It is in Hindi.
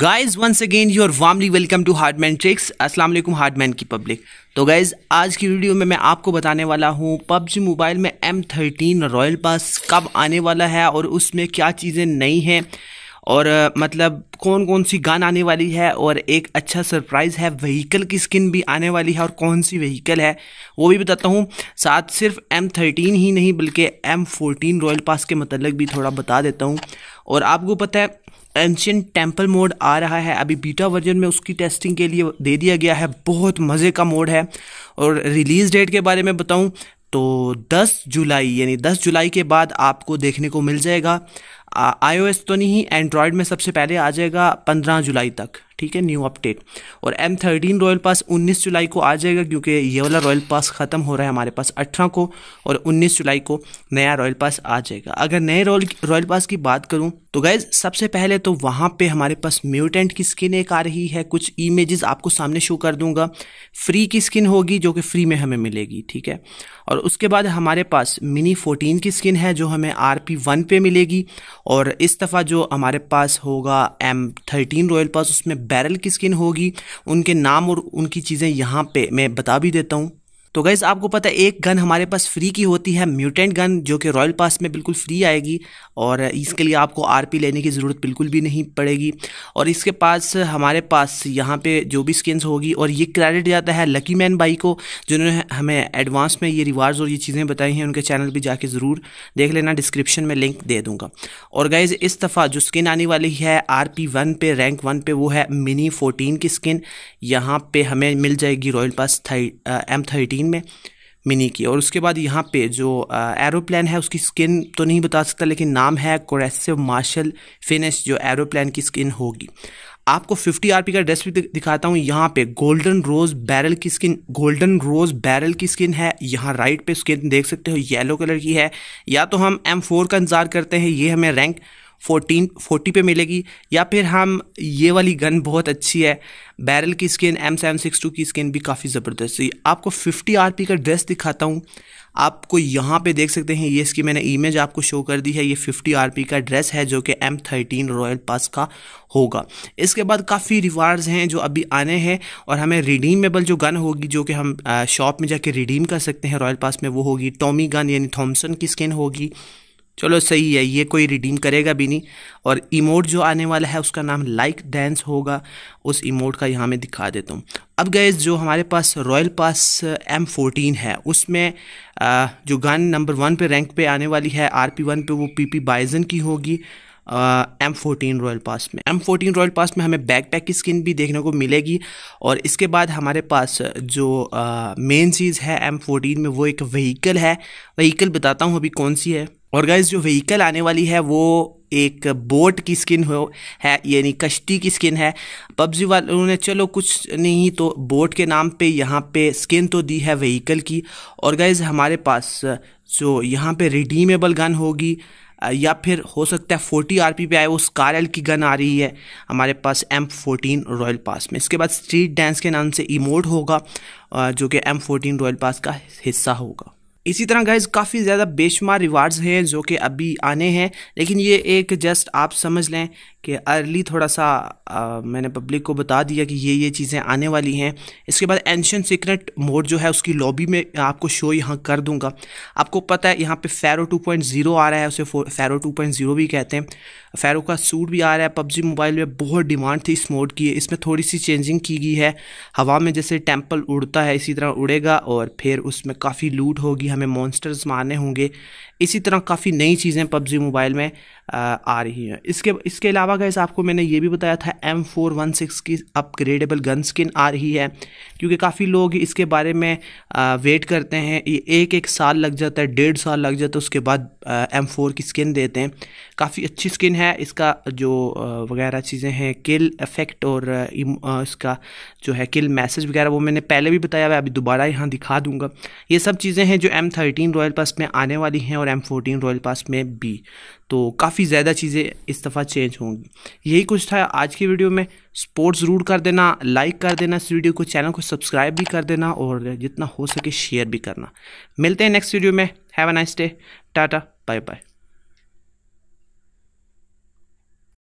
guys once again you are warmly welcome to hard man tricks Aslam hard man की पब्लिक तो गाइज आज की वीडियो में मैं आपको बताने वाला हूँ पबजी मोबाइल में एम थर्टीन रॉयल पास कब आने वाला है और उसमें क्या चीज़ें नई हैं और मतलब कौन कौन सी गान आने वाली है और एक अच्छा सरप्राइज़ है व्हीकल की स्किन भी आने वाली है और कौन सी व्हीकल है वो भी बताता हूँ साथ सिर्फ एम थर्टीन ही नहीं बल्कि एम फोर्टीन रॉयल पास के मतलब भी थोड़ा बता देता हूँ और आपको पता है एंशियन टेम्पल मोड आ रहा है अभी बीटा वर्जन में उसकी टेस्टिंग के लिए दे दिया गया है बहुत मज़े का मोड है और रिलीज़ डेट के बारे में बताऊँ तो 10 जुलाई यानी 10 जुलाई के बाद आपको देखने को मिल जाएगा आईओएस तो नहीं एंड्रॉयड में सबसे पहले आ जाएगा पंद्रह जुलाई तक ठीक है न्यू अपडेट और एम थर्टीन रॉयल पास उन्नीस जुलाई को आ जाएगा क्योंकि ये वाला रॉयल पास ख़त्म हो रहा है हमारे पास अठारह को और उन्नीस जुलाई को नया रॉयल पास आ जाएगा अगर नए रॉयल रॉयल पास की बात करूँ तो गैज़ सबसे पहले तो वहाँ पे हमारे पास म्यूटेंट की स्किन एक आ रही है कुछ इमेजेस आपको सामने शो कर दूंगा फ्री की स्किन होगी जो कि फ्री में हमें मिलेगी ठीक है और उसके बाद हमारे पास मिनी फोर्टीन की स्किन है जो हमें आर पी वन पे मिलेगी और इस दफ़ा जो हमारे पास होगा एम थर्टीन रॉयल पास उसमें बैरल की स्किन होगी उनके नाम और उनकी चीज़ें यहाँ पे मैं बता भी देता हूँ तो गैज़ आपको पता है एक गन हमारे पास फ्री की होती है म्यूटेंट गन जो कि रॉयल पास में बिल्कुल फ्री आएगी और इसके लिए आपको आरपी लेने की ज़रूरत बिल्कुल भी नहीं पड़ेगी और इसके पास हमारे पास यहाँ पे जो भी स्किन्स होगी और ये क्रेडिट जाता है लकी मैन भाई को जिन्होंने हमें एडवांस में ये रिवार्ड्स और ये चीज़ें बताई हैं उनके चैनल भी जाके ज़रूर देख लेना डिस्क्रिप्शन में लिंक दे दूँगा और गैज़ इस दफ़ा जो स्किन आने वाली है आर पी वन पे रैंक वन पे वो है मिनी फोर्टीन की स्किन यहाँ पर हमें मिल जाएगी रॉयल पास एम तीन में मिनी की और उसके बाद यहाँ पे जो एरोप्लान है उसकी स्किन तो नहीं बता सकता लेकिन नाम है कोरेसिव मार्शल फिनिश जो एरोप्लान की स्किन होगी आपको 50 आरपी का ड्रेस भी दिखाता हूँ यहाँ पे गोल्डन रोज बैरल की स्किन गोल्डन रोज बैरल की स्किन है यहाँ राइट पे स्किन देख सकते हो येलो कलर की है या तो हम एम का इंतजार करते हैं ये हमें रैंक फोर्टीन फोर्टी पे मिलेगी या फिर हम ये वाली गन बहुत अच्छी है बैरल की skin M seven six two की स्किन भी काफ़ी ज़बरदस्त है आपको फिफ्टी आर पी का ड्रेस दिखाता हूँ आपको यहाँ पे देख सकते हैं ये इसकी मैंने इमेज आपको शो कर दी है ये 50 आरपी का ड्रेस है जो कि एम थर्टीन रॉयल पास का होगा इसके बाद काफ़ी रिवार्ड्स हैं जो अभी आने हैं और हमें रिडीमेबल जो गन होगी जो कि हम शॉप में जाके रिडीम कर सकते हैं रॉयल पास में वो होगी टॉमी गन यानी थॉमसन की स्किन होगी चलो सही है ये कोई रिडीम करेगा भी नहीं और इमोट जो आने वाला है उसका नाम लाइक डांस होगा उस इमोट का यहाँ मैं दिखा देता हूँ अब गए जो हमारे पास रॉयल पास एम फोर्टीन है उसमें uh, जो गन नंबर वन पे रैंक पे आने वाली है आर पी वन पे वो पी पी बाइजन की होगी एम फोर्टीन रॉयल पास में एम फोर्टीन रॉयल पास में हमें बैक पैक की स्किन भी देखने को मिलेगी और इसके बाद हमारे पास uh, जो मेन uh, चीज़ है एम फोर्टीन में वो एक व्हीकल है व्हीकल बताता हूँ अभी कौन सी है और गाइज जो व्हीकल आने वाली है वो एक बोट की स्किन हो है यानी कश्ती की स्किन है पबजी वालों ने चलो कुछ नहीं तो बोट के नाम पे यहाँ पे स्किन तो दी है व्हीकल की और गैज़ हमारे पास जो यहाँ पे रिडीमेबल गन होगी या फिर हो सकता है फोर्टी आर पी पे आए वो स्कार की गन आ रही है हमारे पास एम फोर्टीन रॉयल पास में इसके बाद स्ट्रीट डांस के नाम से इमोट होगा जो कि एम फोर्टीन रॉयल पास का हिस्सा होगा इसी तरह गाइज काफ़ी ज़्यादा बेशुमार रिवार्ड्स हैं जो कि अभी आने हैं लेकिन ये एक जस्ट आप समझ लें कि अर्ली थोड़ा सा आ, मैंने पब्लिक को बता दिया कि ये ये चीज़ें आने वाली हैं इसके बाद एंशन सीक्रेट मोड जो है उसकी लॉबी में आपको शो यहाँ कर दूंगा आपको पता है यहाँ पे फेरो 2.0 आ रहा है उसे फेरो 2.0 भी कहते हैं फेरो का सूट भी आ रहा है पबजी मोबाइल में बहुत डिमांड थी इस मोड की इसमें थोड़ी सी चेंजिंग की गई है हवा में जैसे टेम्पल उड़ता है इसी तरह उड़ेगा और फिर उसमें काफ़ी लूट होगी हमें मॉन्स्टर्स मारने होंगे इसी तरह काफ़ी नई चीज़ें पबजी मोबाइल में आ, आ रही हैं इसके इसके अलावा अलावा गैस आपको मैंने ये भी बताया था एम फोर वन सिक्स की अपग्रेडेबल गन स्किन आ रही है क्योंकि काफ़ी लोग इसके बारे में आ, वेट करते हैं ये एक एक साल लग जाता है डेढ़ साल लग जाता है उसके बाद एम फोर की स्किन देते हैं काफ़ी अच्छी स्किन है इसका जो वगैरह चीज़ें हैं किल इफेक्ट और इसका जो है किल मैसेज वगैरह वो मैंने पहले भी बताया हुआ है अभी दोबारा यहाँ दिखा दूंगा ये सब चीज़ें हैं जो एम थर्टीन रॉयल पास में आने वाली हैं और एम फोर्टीन रॉयल पास में भी तो काफ़ी ज़्यादा चीज़ें इस दफ़ा चेंज होंगी यही कुछ था आज की वीडियो में सपोर्ट ज़रूर कर देना लाइक कर देना इस वीडियो को चैनल को सब्सक्राइब भी कर देना और जितना हो सके शेयर भी करना मिलते हैं नेक्स्ट वीडियो में have a nice day tata bye bye